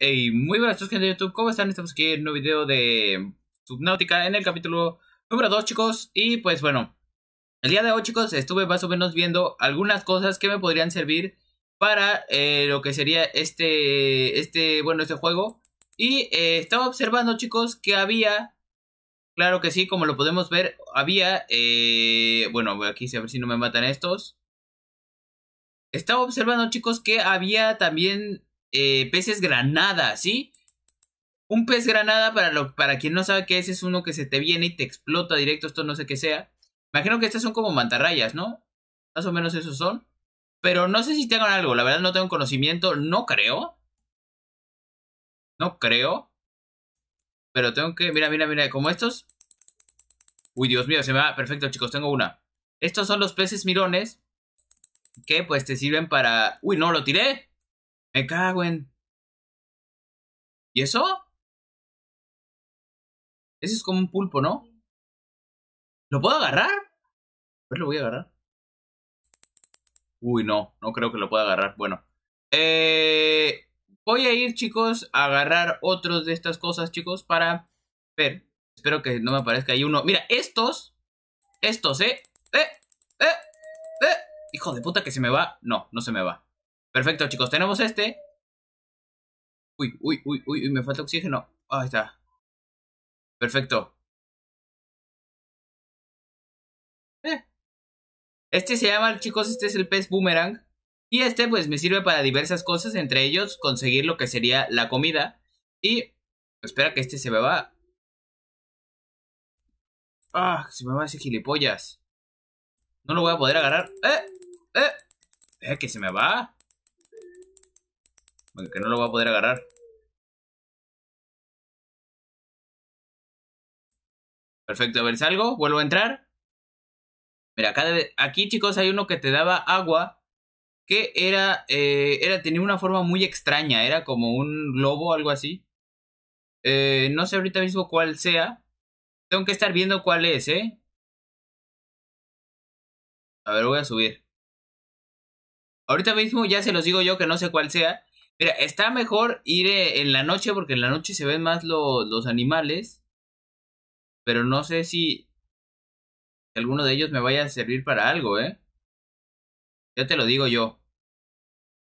Hey, muy buenas chicos de YouTube, ¿cómo están? Estamos aquí en un nuevo video de Subnautica en el capítulo número 2 chicos Y pues bueno, el día de hoy chicos estuve más o menos viendo algunas cosas que me podrían servir Para eh, lo que sería este, este, bueno, este juego Y eh, estaba observando chicos que había, claro que sí, como lo podemos ver Había, eh, bueno, aquí a ver si no me matan estos estaba observando chicos que había también eh, peces granada, ¿sí? Un pez granada, para, lo, para quien no sabe que es, es uno que se te viene y te explota directo, esto no sé qué sea. Imagino que estas son como mantarrayas, ¿no? Más o menos esos son. Pero no sé si tengan algo, la verdad no tengo conocimiento, no creo. No creo. Pero tengo que, mira, mira, mira, como estos. Uy, Dios mío, se me va. Perfecto, chicos, tengo una. Estos son los peces mirones que pues te sirven para... Uy, no, lo tiré. Me cago en. ¿Y eso? Ese es como un pulpo, ¿no? ¿Lo puedo agarrar? A ver, lo voy a agarrar. Uy, no, no creo que lo pueda agarrar. Bueno. Eh, voy a ir, chicos, a agarrar otros de estas cosas, chicos, para ver. Espero que no me aparezca ahí uno. Mira, estos. Estos, ¿eh? ¿eh? ¿eh? ¿eh? Hijo de puta que se me va. No, no se me va. Perfecto, chicos, tenemos este. Uy, uy, uy, uy, me falta oxígeno. Ah, ahí está. Perfecto. Eh. Este se llama, chicos, este es el pez boomerang. Y este pues me sirve para diversas cosas, entre ellos conseguir lo que sería la comida. Y espera que este se me va. Ah, se me va ese gilipollas. No lo voy a poder agarrar. ¡Eh! ¡Eh! ¡Eh! Que se me va que no lo va a poder agarrar. Perfecto, a ver, salgo, vuelvo a entrar. Mira, acá aquí, chicos, hay uno que te daba agua. Que era, eh, era, tenía una forma muy extraña. Era como un globo, algo así. Eh, no sé ahorita mismo cuál sea. Tengo que estar viendo cuál es, ¿eh? A ver, voy a subir. Ahorita mismo ya se los digo yo que no sé cuál sea. Mira, está mejor ir eh, en la noche porque en la noche se ven más los animales. Pero no sé si alguno de ellos me vaya a servir para algo, ¿eh? Ya te lo digo yo.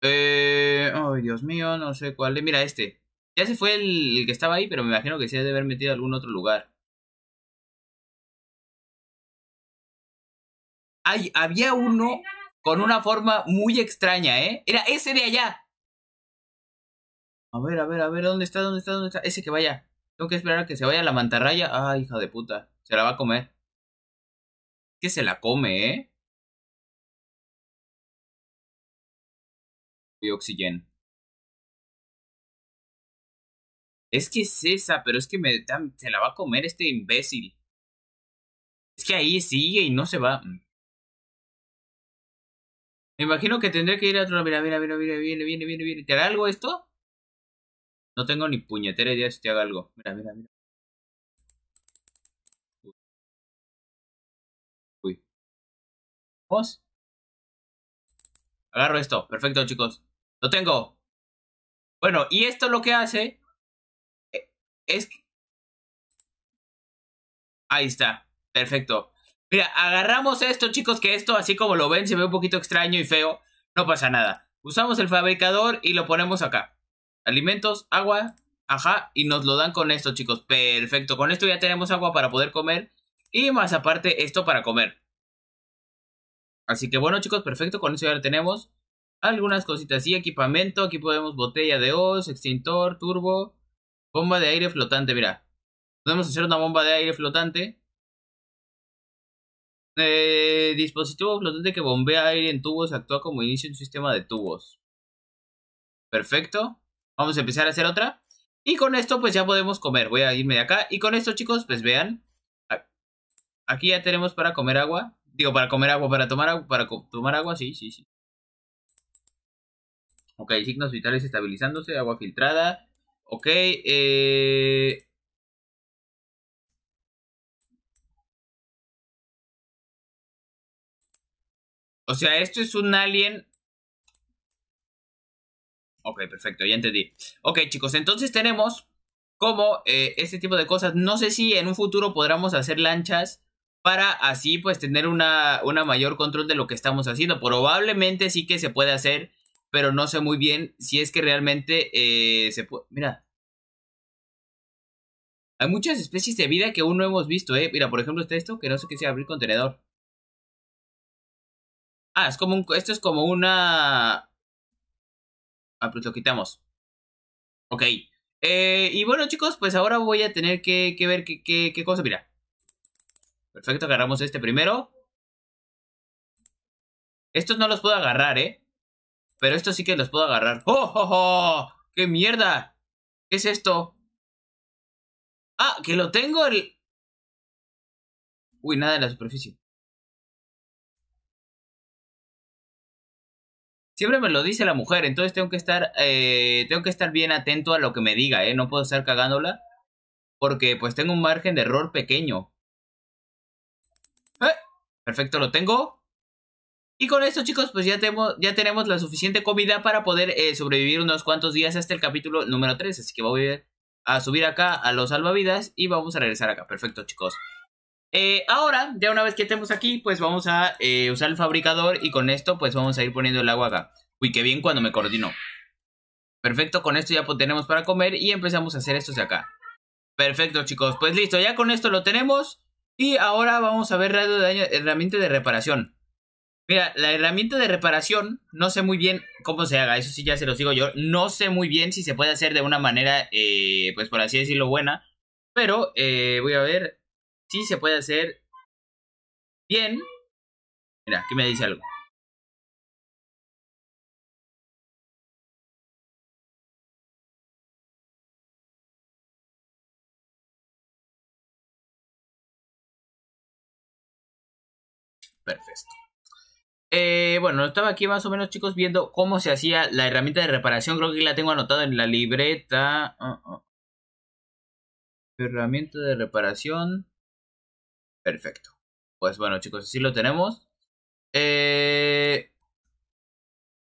Eh, ay, Dios mío, no sé cuál. Eh, mira, este. Ya se fue el, que estaba ahí, pero me imagino que se ha de haber metido a algún otro lugar. Ay, había uno con una forma muy extraña, ¿eh? Era ese de allá. A ver, a ver, a ver, ¿dónde está? ¿Dónde está? ¿Dónde está? Ese que vaya. Tengo que esperar a que se vaya la mantarraya. Ah, hija de puta. Se la va a comer. Que se la come, ¿eh? Y oxígeno. Es que es esa, pero es que me, se la va a comer este imbécil. Es que ahí sigue y no se va. Mm. Me imagino que tendré que ir a otro. Mira, mira, mira, mira, viene, viene, viene, viene. ¿Te da algo esto? No tengo ni puñetera idea si te haga algo. Mira, mira, mira. Uy. Uy. Agarro esto. Perfecto, chicos. Lo tengo. Bueno, y esto lo que hace eh, es que... Ahí está. Perfecto. Mira, agarramos esto, chicos, que esto, así como lo ven, se ve un poquito extraño y feo. No pasa nada. Usamos el fabricador y lo ponemos acá alimentos, agua, ajá, y nos lo dan con esto, chicos. Perfecto, con esto ya tenemos agua para poder comer y más aparte esto para comer. Así que bueno, chicos, perfecto, con eso ya tenemos. Algunas cositas y equipamiento, aquí podemos botella de hoz, extintor, turbo, bomba de aire flotante, mira. Podemos hacer una bomba de aire flotante. Eh, dispositivo flotante que bombea aire en tubos actúa como inicio de un sistema de tubos. Perfecto. Vamos a empezar a hacer otra. Y con esto pues ya podemos comer. Voy a irme de acá. Y con esto chicos pues vean. Aquí ya tenemos para comer agua. Digo, para comer agua, para tomar agua, para tomar agua, sí, sí, sí. Ok, signos vitales estabilizándose, agua filtrada. Ok, eh. O sea, esto es un alien Ok, perfecto, ya entendí. Ok, chicos, entonces tenemos como eh, este tipo de cosas. No sé si en un futuro podremos hacer lanchas para así pues tener una, una mayor control de lo que estamos haciendo. Probablemente sí que se puede hacer, pero no sé muy bien si es que realmente eh, se puede... Mira. Hay muchas especies de vida que aún no hemos visto, ¿eh? Mira, por ejemplo, está esto que no sé qué sea abrir contenedor. Ah, es como un... Esto es como una... Ah, pues lo quitamos. Ok. Eh, y bueno, chicos, pues ahora voy a tener que, ver qué, qué, qué cosa. Mira. Perfecto, agarramos este primero. Estos no los puedo agarrar, ¿eh? Pero estos sí que los puedo agarrar. ¡Oh, oh, oh! qué mierda! ¿Qué es esto? ¡Ah, que lo tengo el...! Uy, nada en la superficie. siempre me lo dice la mujer, entonces tengo que estar, eh, tengo que estar bien atento a lo que me diga, ¿eh? No puedo estar cagándola porque pues tengo un margen de error pequeño. Eh, perfecto, lo tengo. Y con esto chicos, pues ya tenemos, ya tenemos la suficiente comida para poder eh, sobrevivir unos cuantos días hasta el capítulo número 3. Así que voy a subir acá a los salvavidas y vamos a regresar acá. Perfecto chicos. Eh, ahora, ya una vez que tenemos aquí, pues vamos a eh, usar el fabricador y con esto pues vamos a ir poniendo el agua acá. Uy, qué bien cuando me coordinó Perfecto, con esto ya tenemos para comer y empezamos a hacer esto de acá. Perfecto, chicos. Pues listo, ya con esto lo tenemos. Y ahora vamos a ver radio de daño, herramienta de reparación. Mira, la herramienta de reparación, no sé muy bien cómo se haga, eso sí ya se lo digo yo. No sé muy bien si se puede hacer de una manera, eh, pues por así decirlo, buena. Pero voy a ver, sí se puede hacer bien. Mira, aquí me dice algo. Perfecto. Eh, bueno, estaba aquí más o menos, chicos, viendo cómo se hacía la herramienta de reparación. Creo que la tengo anotado en la libreta. Ah, ah. Herramienta de reparación. Perfecto. Pues bueno, chicos, así lo tenemos. Eh,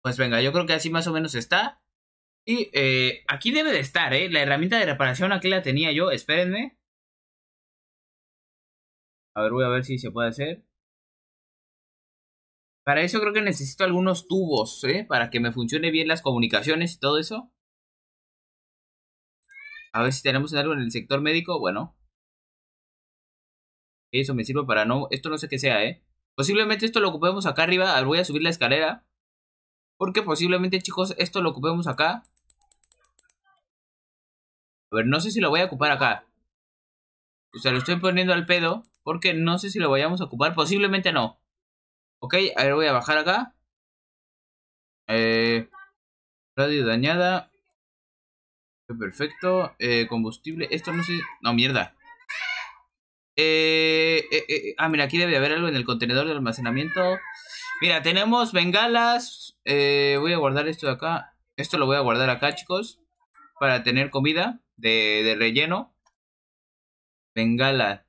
pues venga, yo creo que así más o menos está. Y eh, aquí debe de estar, ¿eh? La herramienta de reparación, aquí la tenía yo. Espérenme. A ver, voy a ver si se puede hacer. Para eso creo que necesito algunos tubos, ¿eh? Para que me funcione bien las comunicaciones y todo eso. A ver si tenemos algo en el sector médico. Bueno, eso me sirve para no... Esto no sé qué sea, ¿eh? Posiblemente esto lo ocupemos acá arriba. Voy a subir la escalera. Porque posiblemente, chicos, esto lo ocupemos acá. A ver, no sé si lo voy a ocupar acá. O sea, lo estoy poniendo al pedo. Porque no sé si lo vayamos a ocupar. Posiblemente no. Ok, a ver, voy a bajar acá. Eh, radio dañada. Perfecto. Eh, combustible. Esto no sé. No, mierda. Eh, eh, eh, ah, mira, aquí debe haber algo en el contenedor de almacenamiento. Mira, tenemos bengalas. voy a guardar esto de acá. Esto lo voy a guardar acá, chicos. Para tener comida de, relleno. Bengala.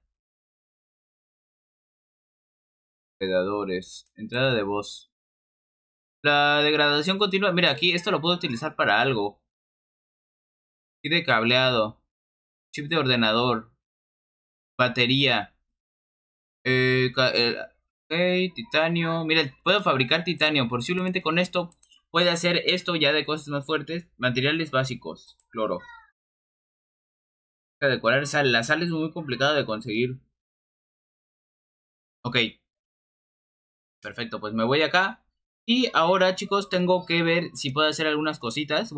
Predadores. Entrada de voz. La degradación continua. Mira, aquí esto lo puedo utilizar para algo. Aquí de cableado. Chip de ordenador. Batería. Eh, eh titanio. Mira, puedo fabricar titanio. Posiblemente con esto puede hacer esto ya de cosas más fuertes. Materiales básicos. Cloro. Decorar sal. La sal es muy complicada de conseguir. Ok. Perfecto, pues me voy acá. Y ahora chicos tengo que ver si puedo hacer algunas cositas.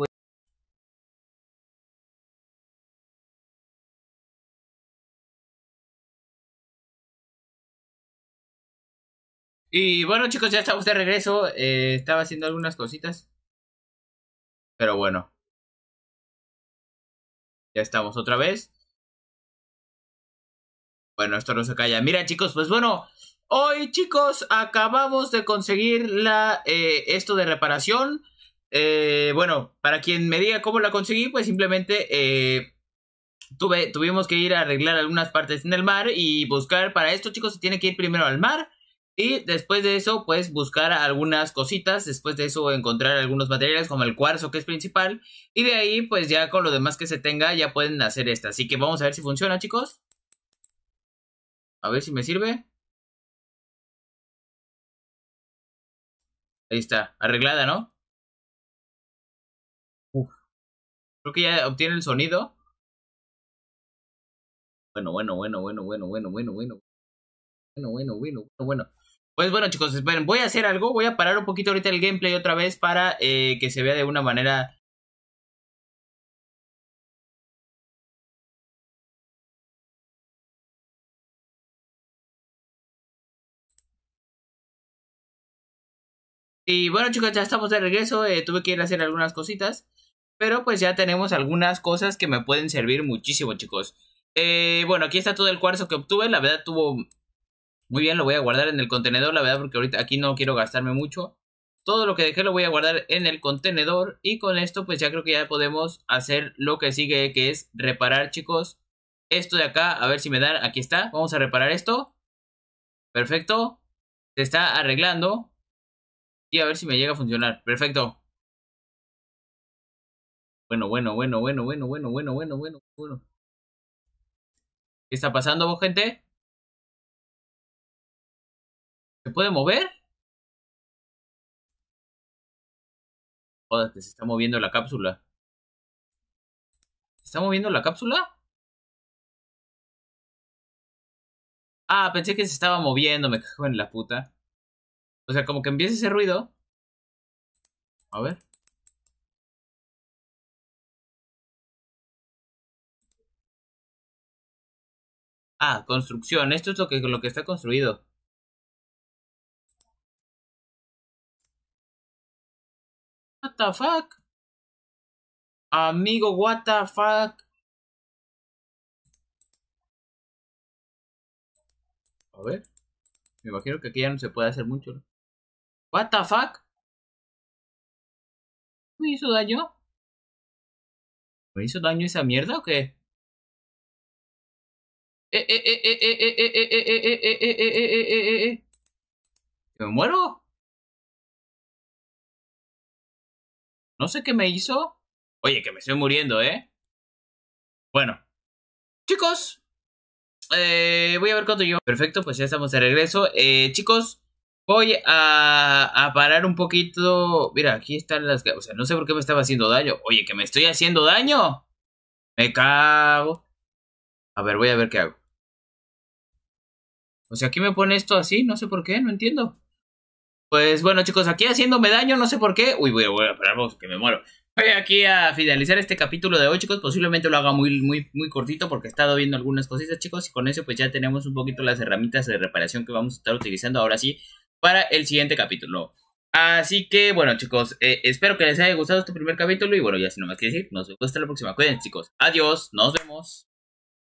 Y bueno, chicos, ya estamos de regreso. Eh, estaba haciendo algunas cositas. Pero bueno. Ya estamos otra vez. Bueno, esto no se calla. Mira, chicos, pues bueno. Hoy, chicos, acabamos de conseguir la, eh, esto de reparación. Eh, bueno, para quien me diga cómo la conseguí, pues simplemente eh, tuve, tuvimos que ir a arreglar algunas partes en el mar y buscar para esto, chicos, se tiene que ir primero al mar y después de eso, pues buscar algunas cositas, después de eso encontrar algunos materiales como el cuarzo que es principal, y de ahí pues ya con lo demás que se tenga ya pueden hacer esta. Así que vamos a ver si funciona chicos. A ver si me sirve. Ahí está, arreglada, ¿no? Creo que ya obtiene el sonido. Bueno, bueno, bueno, bueno, bueno, bueno, bueno, bueno. Bueno, bueno, bueno, bueno, bueno. Pues bueno, chicos, esperen, voy a hacer algo, voy a parar un poquito ahorita el gameplay otra vez para eh, que se vea de una manera Y bueno chicos, ya estamos de regreso, eh, tuve que ir a hacer algunas cositas, pero pues ya tenemos algunas cosas que me pueden servir muchísimo chicos. Eh, bueno, aquí está todo el cuarzo que obtuve, la verdad tuvo muy bien, lo voy a guardar en el contenedor, la verdad, porque ahorita aquí no quiero gastarme mucho. Todo lo que dejé lo voy a guardar en el contenedor y con esto pues ya creo que ya podemos hacer lo que sigue que es reparar chicos. Esto de acá, a ver si me dan, aquí está, vamos a reparar esto. Perfecto, se está arreglando y a ver si me llega a funcionar, perfecto. Bueno, bueno, bueno, bueno, bueno, bueno, bueno, bueno, bueno, bueno. ¿Qué está pasando vos gente? ¿Se puede mover? Joder, que se está moviendo la cápsula. ¿Se está moviendo la cápsula? Ah, pensé que se estaba moviendo, me cago en la puta. O sea, como que empieza ese ruido. A ver. Ah, construcción. Esto es lo que, lo que está construido. the Amigo, what the fuck? A ver. Me imagino que aquí ya no se puede hacer mucho. WTF What the fuck? ¿Me hizo daño? ¿Me hizo daño esa mierda o qué? Eh, ¿Me muero? No sé qué me hizo. Oye, que me estoy muriendo, ¿eh? Bueno. Chicos. Eh, voy a ver cuánto yo. Perfecto, pues ya estamos de regreso. Eh, chicos, voy a, a, parar un poquito. Mira, aquí están las... O sea, no sé por qué me estaba haciendo daño. Oye, que me estoy haciendo daño. Me cago. A ver, voy a ver qué hago. O sea, aquí me pone esto así. No sé por qué, no entiendo. Pues bueno, chicos, aquí haciéndome daño, no sé por qué. Uy, voy, voy a parar, que me muero. Voy aquí a finalizar este capítulo de hoy, chicos. Posiblemente lo haga muy, muy, muy cortito porque he estado viendo algunas cositas, chicos. Y con eso, pues ya tenemos un poquito las herramientas de reparación que vamos a estar utilizando ahora sí para el siguiente capítulo. Así que, bueno, chicos, eh, espero que les haya gustado este primer capítulo. Y bueno, ya si no más que decir, nos vemos hasta la próxima. Cuídense, chicos. Adiós, nos vemos.